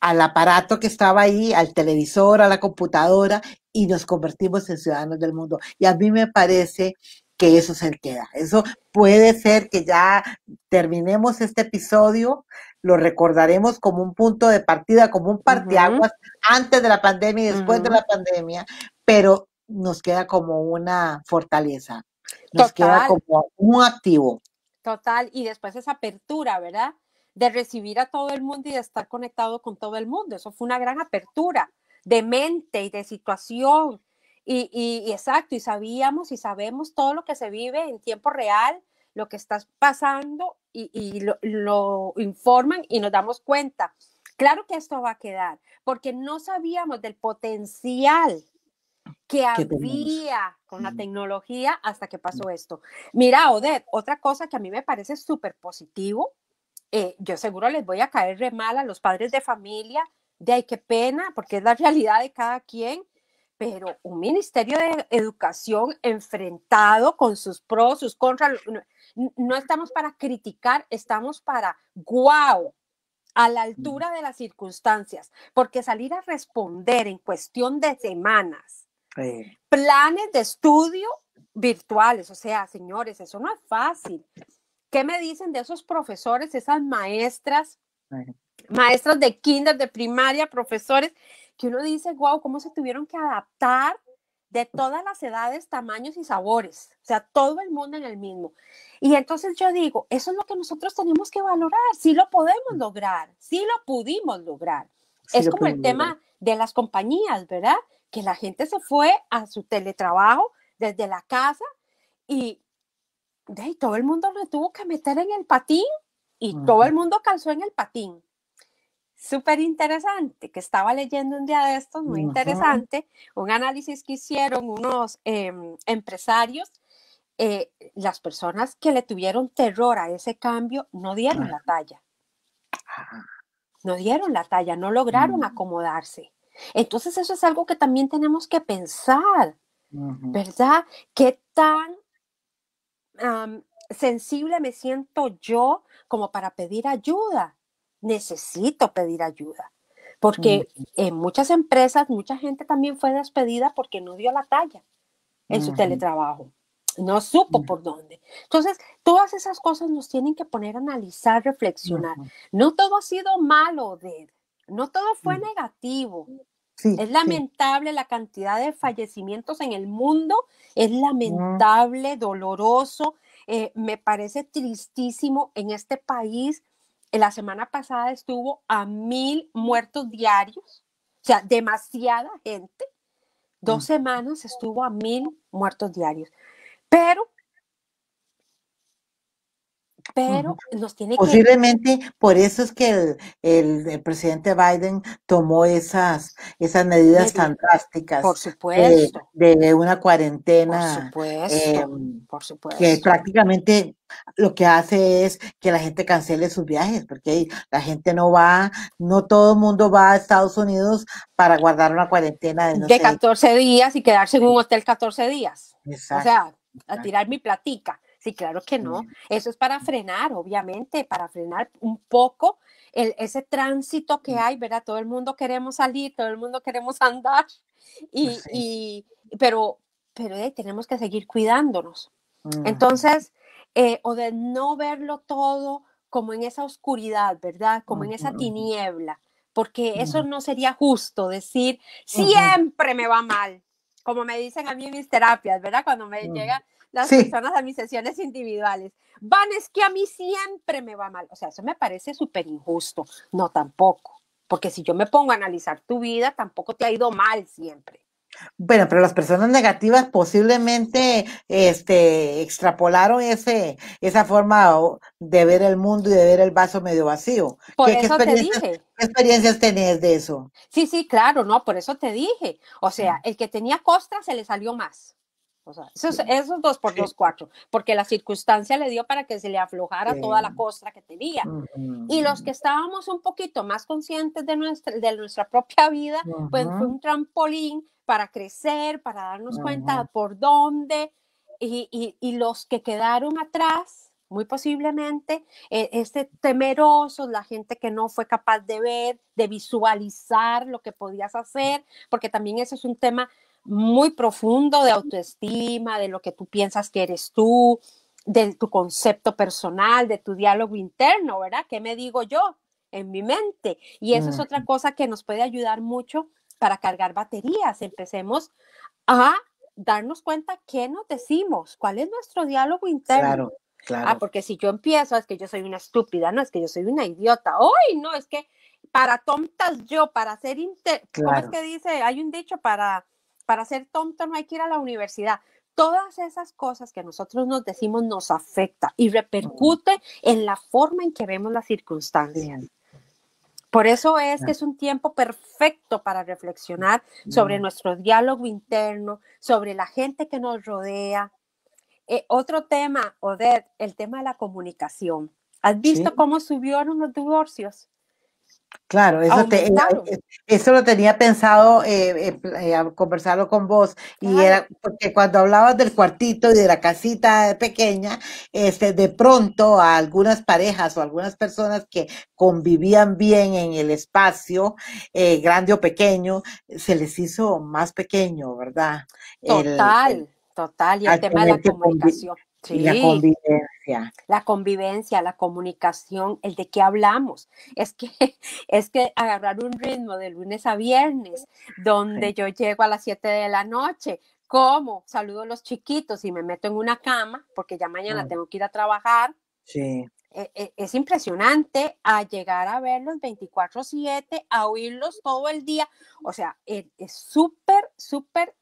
al aparato que estaba ahí, al televisor, a la computadora, y nos convertimos en ciudadanos del mundo. Y a mí me parece que eso se queda. Eso puede ser que ya terminemos este episodio, lo recordaremos como un punto de partida, como un parteaguas antes de la pandemia y después de la pandemia, pero nos queda como una fortaleza, nos queda como un activo. Total, y después esa apertura, ¿verdad? De recibir a todo el mundo y de estar conectado con todo el mundo. Eso fue una gran apertura de mente y de situación y, exacto, y sabíamos y sabemos todo lo que se vive en tiempo real, lo que está pasando y, lo, informan y nos damos cuenta. Claro que esto va a quedar, porque no sabíamos del potencial que había con la tecnología hasta que pasó esto. Mira, Odette, otra cosa que a mí me parece súper positivo, eh, yo seguro les voy a caer re mal a los padres de familia, de ay, qué pena, porque es la realidad de cada quien, pero un Ministerio de Educación enfrentado con sus pros, sus contras, no, estamos para criticar, estamos para, guau, a la mm. altura de las circunstancias, porque salir a responder en cuestión de semanas planes de estudio virtuales, o sea, señores, eso no es fácil. ¿Qué me dicen de esos profesores, esas maestras, maestras de kinder, de primaria, profesores que uno dice, wow, cómo se tuvieron que adaptar de todas las edades, tamaños y sabores, o sea, todo el mundo en el mismo. Y entonces yo digo, eso es lo que nosotros tenemos que valorar, si lo podemos mm. lograr, si lo pudimos lograr. es como el tema de las compañías, ¿verdad? Que la gente se fue a su teletrabajo desde la casa y de, todo el mundo le tuvo que meter en el patín y todo el mundo calzó en el patín súper interesante que estaba leyendo un día de estos, muy interesante, un análisis que hicieron unos em, empresarios. Eh, las personas que le tuvieron terror a ese cambio no dieron la talla. Ah. No dieron la talla, no lograron mm. acomodarse. Entonces eso es algo que también tenemos que pensar, ¿verdad? ¿Qué tan sensible me siento yo como para pedir ayuda? necesito pedir ayuda. Porque mm. en muchas empresas, mucha gente también fue despedida porque no dio la talla en su teletrabajo. No supo mm. por dónde. Entonces, todas esas cosas nos tienen que poner a analizar, reflexionar. No todo ha sido malo, de, no todo fue mm. negativo. es lamentable la cantidad de fallecimientos en el mundo, es lamentable, doloroso, eh, me parece tristísimo en este país la semana pasada estuvo a mil muertos diarios, o sea, demasiada gente. Dos mm. semanas estuvo a mil muertos diarios. Pero pero los tiene que... Posiblemente por eso es que el, presidente Biden tomó esas, esas medidas tan drásticas. Por eh, supuesto. De, una cuarentena. Em, por supuesto. Que prácticamente lo que hace es que la gente cancele sus viajes, porque la gente no va, no todo el mundo va a Estados Unidos para guardar una cuarentena de, de 14 días y quedarse en un hotel 14 días. O sea, a tirar mi platica. Sí, claro que no. Eso es para frenar, obviamente, para frenar un poco ese tránsito que mm. hay, ¿verdad? Todo el mundo queremos salir, todo el mundo queremos andar, y, pero, pero tenemos que seguir cuidándonos. Entonces, eh, o de no verlo todo como en esa oscuridad, ¿verdad? Como en esa tiniebla, porque eso no sería justo decir, siempre me va mal, como me dicen a mí en mis terapias, ¿verdad? Cuando me llega las personas a mis sesiones individuales. Van, es que a mí siempre me va mal. O sea, eso me parece súper injusto. No, tampoco. Porque si yo me pongo a analizar tu vida, tampoco te ha ido mal siempre. Bueno, pero las personas negativas posiblemente este, extrapolaron ese, esa forma de ver el mundo y de ver el vaso medio vacío. Por eso te dije. ¿Qué experiencias tenés de eso? Sí, sí, claro, no, por eso te dije. O sea, mm. el que tenía costas se le salió más esos, esos dos por los cuatro, porque la circunstancia le dio para que se le aflojara toda la costra que tenía. Y los que estábamos un poquito más conscientes de nuestra, de nuestra propia vida, pues fue un trampolín para crecer, para darnos cuenta por dónde. Y, y, los que quedaron atrás, muy posiblemente, eh, este temerosos, la gente que no fue capaz de ver, de visualizar lo que podías hacer, porque también eso es un tema muy profundo de autoestima, de lo que tú piensas que eres tú, de tu concepto personal, de tu diálogo interno, ¿verdad? ¿Qué me digo yo en mi mente? Y eso es otra mm. cosa que nos puede ayudar mucho para cargar baterías. Empecemos a darnos cuenta qué nos decimos, cuál es nuestro diálogo interno. Claro. Ah, claro. Ah, porque si yo empiezo, es que yo soy una estúpida, no, es que yo soy una idiota. ¡Ay! no, es que para tontas yo, para ser, inter ¿cómo es que dice? Hay un dicho para para ser tonto no hay que ir a la universidad. Todas esas cosas que nosotros nos decimos nos afecta y repercute en la forma en que vemos las circunstancias. Por eso es que es un tiempo perfecto para reflexionar sobre nuestro diálogo interno, sobre la gente que nos rodea. Eh, otro tema, Odette, el tema de la comunicación. ¿Has visto cómo subieron los divorcios? Claro, eso, te, eh, eh, eso lo tenía pensado eh, conversarlo con vos. Y era porque cuando hablabas del cuartito y de la casita pequeña, este, de pronto a algunas parejas o algunas personas que convivían bien en el espacio, grande o pequeño, se les hizo más pequeño, ¿verdad? Total. Total, y el tema de la comunicación la convivencia. La convivencia, la comunicación, el de qué hablamos. Es que, es que agarrar un ritmo de lunes a viernes, donde yo llego a las 7 de la noche, como saludo a los chiquitos y me meto en una cama, porque ya mañana mm. tengo que ir a trabajar. Sí. E, e, es impresionante a llegar a verlos 24/7, a oírlos todo el día. O sea, e, es súper, súper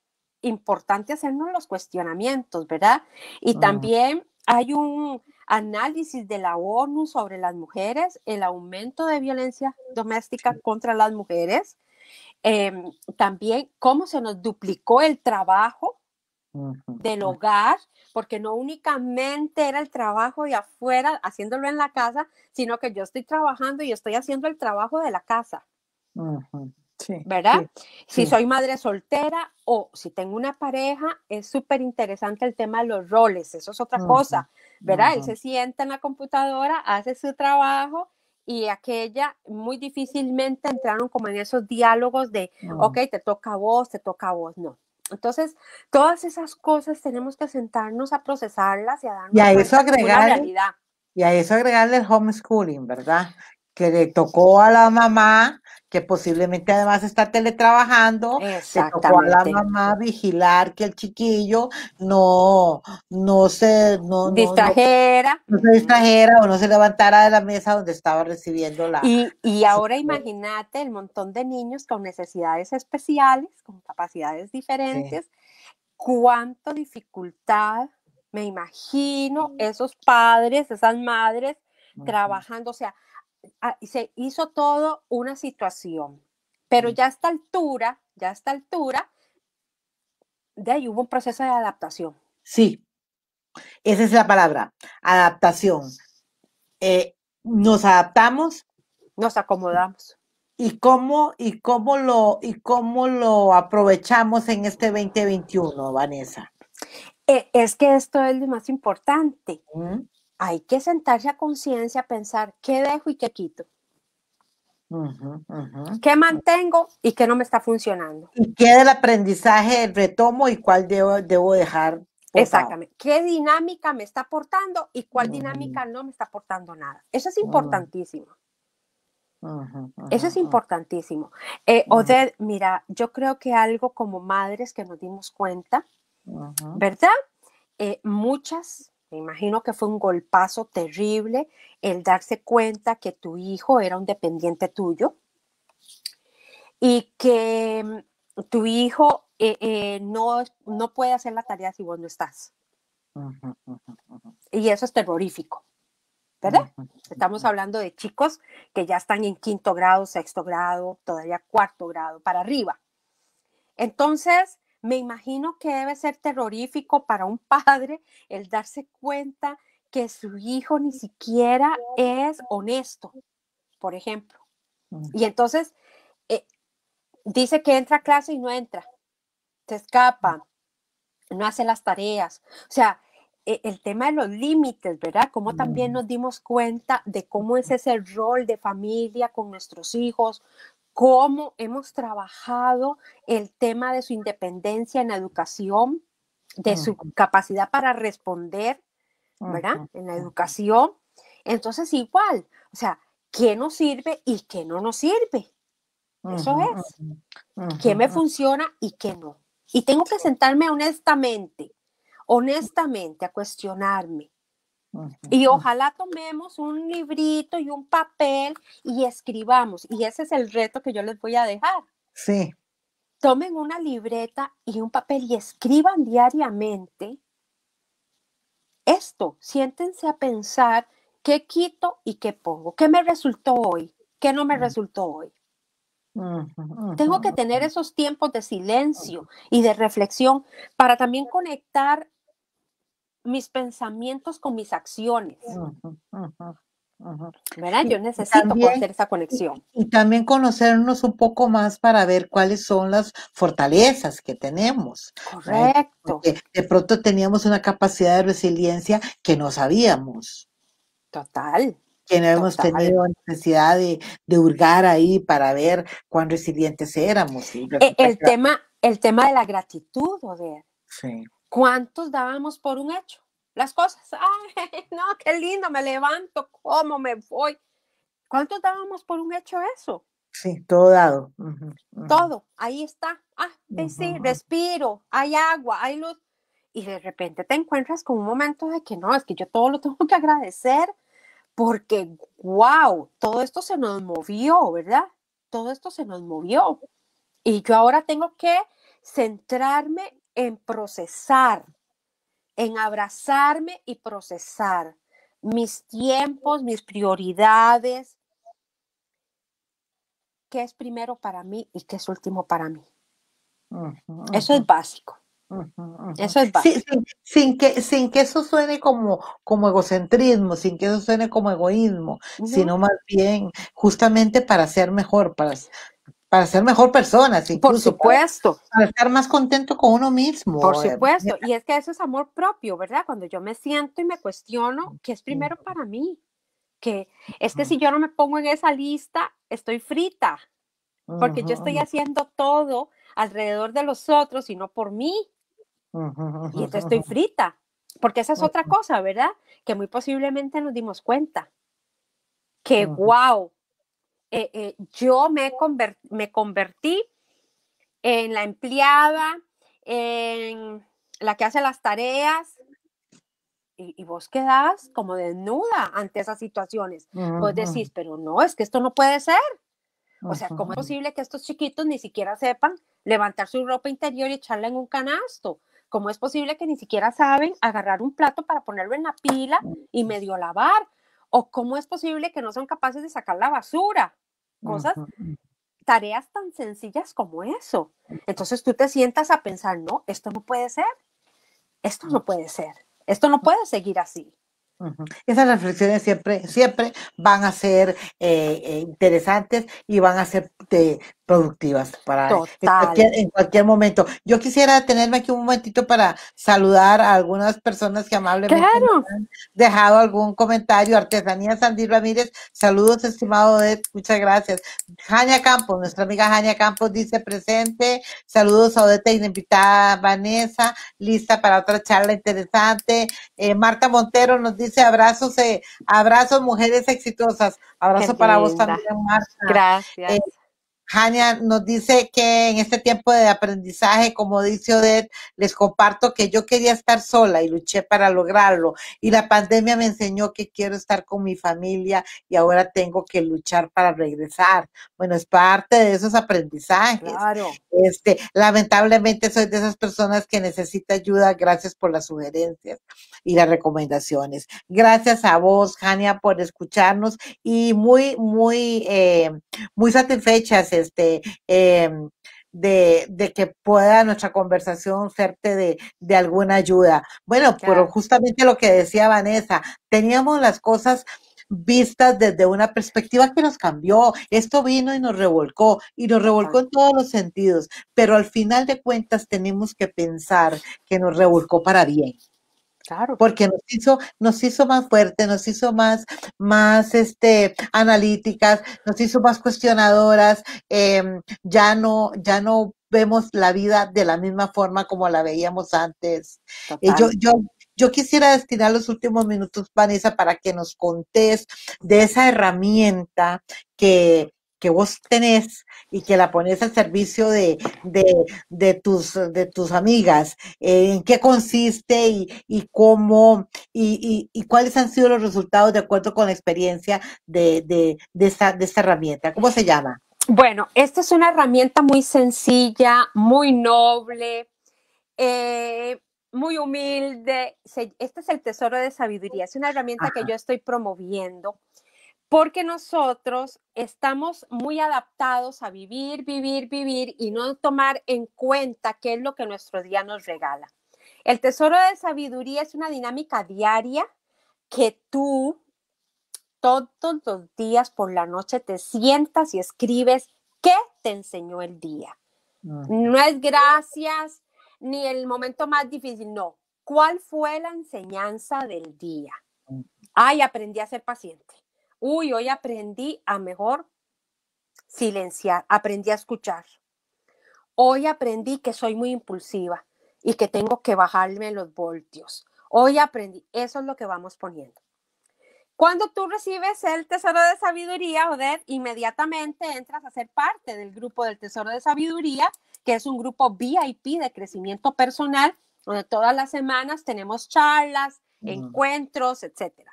importante hacernos los cuestionamientos, ¿verdad? Y también hay un análisis de la ONU sobre las mujeres, el aumento de violencia doméstica contra las mujeres, em, también cómo se nos duplicó el trabajo del hogar, porque no únicamente era el trabajo de afuera haciéndolo en la casa, sino que yo estoy trabajando y estoy haciendo el trabajo de la casa. ¿Verdad? si soy madre soltera o si tengo una pareja, es súper interesante el tema de los roles, eso es otra cosa, ¿verdad? Él se sienta en la computadora, hace su trabajo y aquella muy difícilmente entraron como en esos diálogos de, ok, te toca a vos, te toca a vos, no. Entonces, todas esas cosas tenemos que sentarnos a procesarlas y a darnos y a eso realidad. Y a eso agregarle el homeschooling, ¿verdad? que le tocó a la mamá, que posiblemente además está teletrabajando, se tocó a la mamá vigilar que el chiquillo no, no se no, distrajera. o no se levantara de la mesa donde estaba recibiendo la. Y, ahora imagínate el montón de niños con necesidades especiales, con capacidades diferentes, cuánta cuánto dificultad, me imagino, esos padres, esas madres, trabajando, o sea, Ah, se hizo todo una situación. Pero ya a esta altura, ya a esta altura, de ahí hubo un proceso de adaptación. Sí, esa es la palabra, adaptación. Eh, nos adaptamos. Nos acomodamos. ¿Y cómo, y, cómo lo, ¿Y cómo lo aprovechamos en este 2021, Vanessa? Eh, es que esto es lo más importante hay que sentarse a conciencia a pensar qué dejo y qué quito. ¿Qué mantengo y qué no me está funcionando? ¿Y qué del aprendizaje retomo y cuál debo, dejar? Exactamente. ¿Qué dinámica me está aportando y cuál dinámica no me está aportando nada? Eso es importantísimo. Eso es importantísimo. Eh, Oded, mira, yo creo que algo como madres que nos dimos cuenta, ¿verdad? Eh, muchas me imagino que fue un golpazo terrible el darse cuenta que tu hijo era un dependiente tuyo y que mm, tu hijo eh, eh, no, no puede hacer la tarea si vos no estás. Y eso es terrorífico, ¿verdad? Estamos hablando de chicos que ya están en quinto grado, sexto grado, todavía cuarto grado, para arriba. Entonces, me imagino que debe ser terrorífico para un padre el darse cuenta que su hijo ni siquiera es honesto, por ejemplo. Y entonces eh, dice que entra a clase y no entra, se escapa, no hace las tareas. O sea, e, el tema de los límites, ¿verdad? como también mm. nos dimos cuenta de cómo es ese rol de familia con nuestros hijos, cómo hemos trabajado el tema de su independencia en la educación, de su capacidad para responder, ¿verdad? En la educación. Entonces, igual, o sea, ¿qué nos sirve y qué no nos sirve? Eso es. ¿Qué me funciona y qué no? Y tengo que sentarme honestamente, mm. honestamente a cuestionarme. Y ojalá tomemos un librito y un papel y escribamos. Y ese es el reto que yo les voy a dejar. Sí. Tomen una libreta y un papel y escriban diariamente esto. Siéntense a pensar qué quito y qué pongo, qué me resultó hoy, qué no me resultó hoy. Tengo que tener esos tiempos de silencio y de reflexión para también conectar mis pensamientos con mis acciones. ¿Verdad? Yo necesito conocer esa conexión. Y, también conocernos un poco más para ver cuáles son las fortalezas que tenemos. Correcto. de pronto teníamos una capacidad de resiliencia que no sabíamos. Total. Que no hemos tenido necesidad de, de, hurgar ahí para ver cuán resilientes éramos. E, el, tema, el tema de la gratitud, Oder. Sí. ¿Cuántos dábamos por un hecho? Las cosas, ay, no, qué lindo, me levanto, cómo me voy. ¿Cuántos dábamos por un hecho eso? Sí, todo dado. Todo, ahí está. Ah, sí, respiro, hay agua, hay luz. Y de repente te encuentras con un momento de que no, es que yo todo lo tengo que agradecer porque, wow, todo esto se nos movió, ¿verdad? Todo esto se nos movió. Y yo ahora tengo que centrarme en procesar, en abrazarme y procesar mis tiempos, mis prioridades, qué es primero para mí y qué es último para mí. Eso es básico. eso es básico. sin, sin, que, sin que eso suene como, como egocentrismo, sin que eso suene como egoísmo, sino más bien justamente para ser mejor, para, para ser mejor personas, y Por supuesto. Para, estar más contento con uno mismo. Por eh, supuesto. Y es que eso es amor propio, ¿verdad? Cuando yo me siento y me cuestiono, ¿qué es primero para mí? Que es que mm. si yo no me pongo en esa lista, estoy frita, porque yo estoy haciendo todo alrededor de los otros y no por mí. Y entonces estoy frita, porque esa es otra cosa, ¿verdad? Que muy posiblemente nos dimos cuenta. Que, wow, eh, eh, yo me, me convertí en la empleada, en la que hace las tareas, y, vos quedás como desnuda ante esas situaciones. Vos decís, pero no, es que esto no puede ser. O sea, ¿cómo es posible que estos chiquitos ni siquiera sepan levantar su ropa interior y echarla en un canasto? ¿Cómo es posible que ni siquiera saben agarrar un plato para ponerlo en la pila y medio lavar? ¿O cómo es posible que no son capaces de sacar la basura? cosas, mm. tareas tan sencillas como eso. Entonces tú te sientas a pensar, no, esto no puede ser, esto no mm. puede ser, esto no puede seguir así. Esas reflexiones siempre, siempre van a ser eh, eh, interesantes y van a ser, de productivas para en cualquier, momento. Yo quisiera tenerme aquí un momentito para saludar a algunas personas que amablemente han dejado algún comentario. Artesanía Sandir Ramírez, saludos estimado Ed, muchas gracias. Jaña Campos, nuestra amiga Jania Campos dice presente, saludos a Odeta invitada Vanessa, lista para otra charla interesante. Eh, Marta Montero nos dice abrazos, eh, abrazos mujeres exitosas. Abrazo para vos también, Marta. Gracias. Jania nos dice que en este tiempo de aprendizaje, como dice Odette, les comparto que yo quería estar sola y luché para lograrlo. Y la pandemia me enseñó que quiero estar con mi familia y ahora tengo que luchar para regresar. Bueno, es parte de esos aprendizajes. Claro. Este, lamentablemente soy de esas personas que necesita ayuda. Gracias por las sugerencias y las recomendaciones. Gracias a vos, Jania, por escucharnos y muy, muy, eh, muy satisfechas, este, em, de, que pueda nuestra conversación serte de, de alguna ayuda. Bueno, pero justamente lo que decía Vanessa, teníamos las cosas vistas desde una perspectiva que nos cambió. Esto vino y nos revolcó, y nos revolcó en todos los sentidos, pero al final de cuentas tenemos que pensar que nos revolcó para bien. Porque nos hizo, nos hizo más fuerte, nos hizo más, más este, analíticas, nos hizo más cuestionadoras, em, ya no, ya no vemos la vida de la misma forma como la veíamos antes. yo, yo, yo quisiera destinar los últimos minutos, Vanessa, para que nos contés de esa herramienta que, que vos tenés y que la pones al servicio de, tus, de tus amigas, eh, en qué consiste y, cómo y, cuáles han sido los resultados de acuerdo con la experiencia de, de, esa, herramienta. ¿Cómo se llama? Bueno, esta es una herramienta muy sencilla, muy noble, eh, muy humilde. Este es el tesoro de sabiduría. Es una herramienta que yo estoy promoviendo porque nosotros estamos muy adaptados a vivir, vivir, vivir y no tomar en cuenta qué es lo que nuestro día nos regala. El tesoro de sabiduría es una dinámica diaria que tú todos los días por la noche te sientas y escribes qué te enseñó el día. No es gracias ni el momento más difícil, no. ¿Cuál fue la enseñanza del día? Mm. Ay, aprendí a ser paciente uy, hoy aprendí a mejor silenciar, aprendí a escuchar. Hoy aprendí que soy muy impulsiva y que tengo que bajarme los voltios. Hoy aprendí, eso es lo que vamos poniendo. Cuando tú recibes el tesoro de sabiduría, Odette, inmediatamente entras a ser parte del grupo del tesoro de sabiduría, que es un grupo VIP de crecimiento personal, donde todas las semanas tenemos charlas, encuentros, etcétera.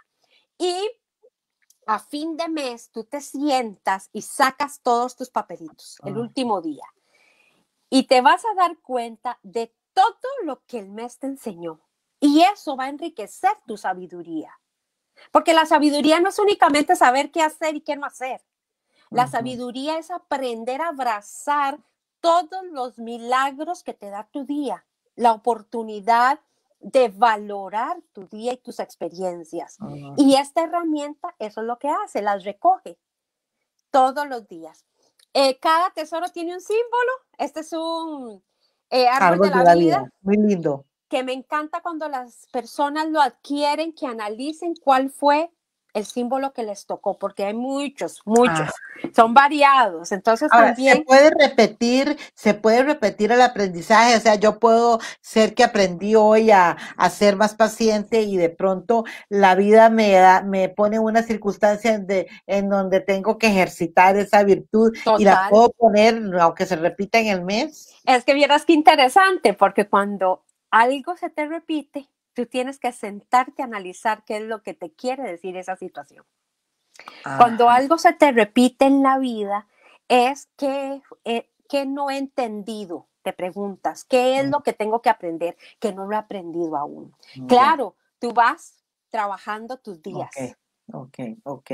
Y a fin de mes tú te sientas y sacas todos tus papelitos el ah. último día y te vas a dar cuenta de todo lo que el mes te enseñó. Y eso va a enriquecer tu sabiduría. Porque la sabiduría no es únicamente saber qué hacer y qué no hacer. La sabiduría es aprender a abrazar todos los milagros que te da tu día, la oportunidad de valorar tu día y tus experiencias. Y esta herramienta, eso es lo que hace, las recoge todos los días. Eh, cada tesoro tiene un símbolo. Este es un eh, árbol, de, la, vida. Muy lindo. Que me encanta cuando las personas lo adquieren, que analicen cuál fue el símbolo que les tocó, porque hay muchos, muchos, ah. son variados. Entonces también... Se puede repetir, se puede repetir el aprendizaje, o sea, yo puedo ser que aprendí hoy a, ser más paciente y de pronto la vida me, da, me pone una circunstancia en, de, en donde tengo que ejercitar esa virtud y la puedo poner, aunque se repita en el mes. Es que vieras qué interesante, porque cuando algo se te repite, tú tienes que sentarte a analizar qué es lo que te quiere decir esa situación. Cuando ah. algo se te repite en la vida, es que, eh, que no he entendido, te preguntas, ¿qué es mm. lo que tengo que aprender que no lo he aprendido aún? Mm, claro, tú vas trabajando tus días. Ok, ok.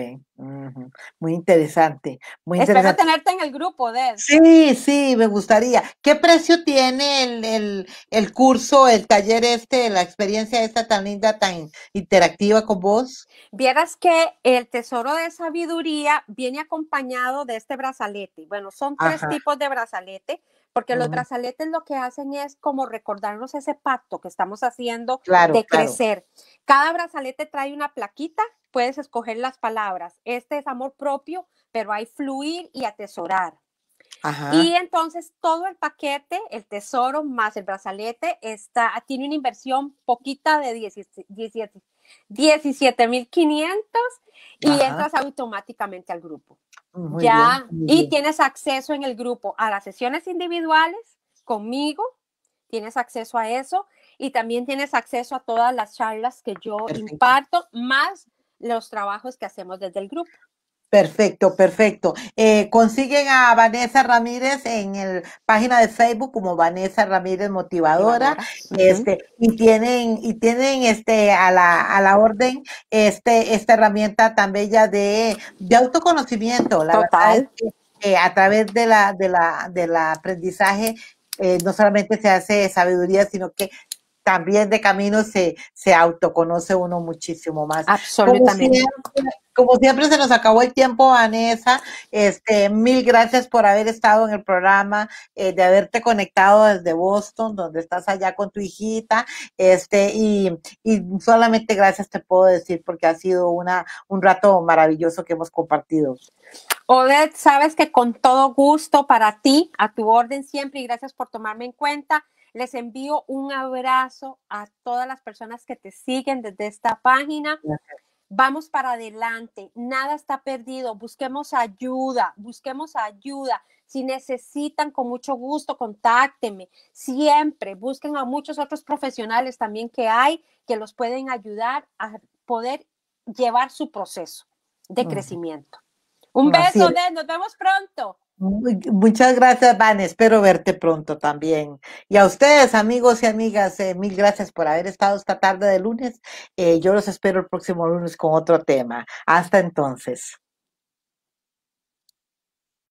Muy interesante. Muy Espero tenerte en el grupo, de Sí, sí, me gustaría. ¿Qué precio tiene el, el, curso, el taller este, la experiencia esta tan linda, tan interactiva con vos? Vieras que el tesoro de sabiduría viene acompañado de este brazalete. Bueno, son tres tipos de brazalete porque los brazaletes lo que hacen es como recordarnos ese pacto que estamos haciendo de crecer. Cada brazalete trae una plaquita puedes escoger las palabras. Este es amor propio, pero hay fluir y atesorar. Y entonces todo el paquete, el tesoro más el brazalete, está, tiene una inversión poquita de 17 mil y entras automáticamente al grupo. ya, y tienes acceso en el grupo a las sesiones individuales conmigo, tienes acceso a eso y también tienes acceso a todas las charlas que yo imparto, más los trabajos que hacemos desde el grupo. Perfecto, perfecto. Eh, consiguen a Vanessa Ramírez en el página de Facebook como Vanessa Ramírez Motivadora. Este, y tienen, y tienen este a la, a la orden este, esta herramienta tan bella de, de autoconocimiento. La Total. a través de la, de la, del aprendizaje eh, no solamente se hace sabiduría, sino que también de camino se, se autoconoce uno muchísimo más. Absolutamente. Como siempre, se nos acabó el tiempo, Vanessa. Este, mil gracias por haber estado en el programa, eh, de haberte conectado desde Boston, donde estás allá con tu hijita. Este, y, y solamente gracias te puedo decir porque ha sido una, un rato maravilloso que hemos compartido. Odette, sabes que con todo gusto para ti, a tu orden siempre, y gracias por tomarme en cuenta. Les envío un abrazo a todas las personas que te siguen desde esta página. Vamos para adelante, nada está perdido, busquemos ayuda, busquemos ayuda. Si necesitan, con mucho gusto, contáctenme. Siempre busquen a muchos otros profesionales también que hay que los pueden ayudar a poder llevar su proceso de crecimiento. Un beso, Ned. Nos vemos pronto. Muchas gracias, Van. Espero verte pronto también. Y a ustedes, amigos y amigas, eh, mil gracias por haber estado esta tarde de lunes. Eh, yo los espero el próximo lunes con otro tema. Hasta entonces.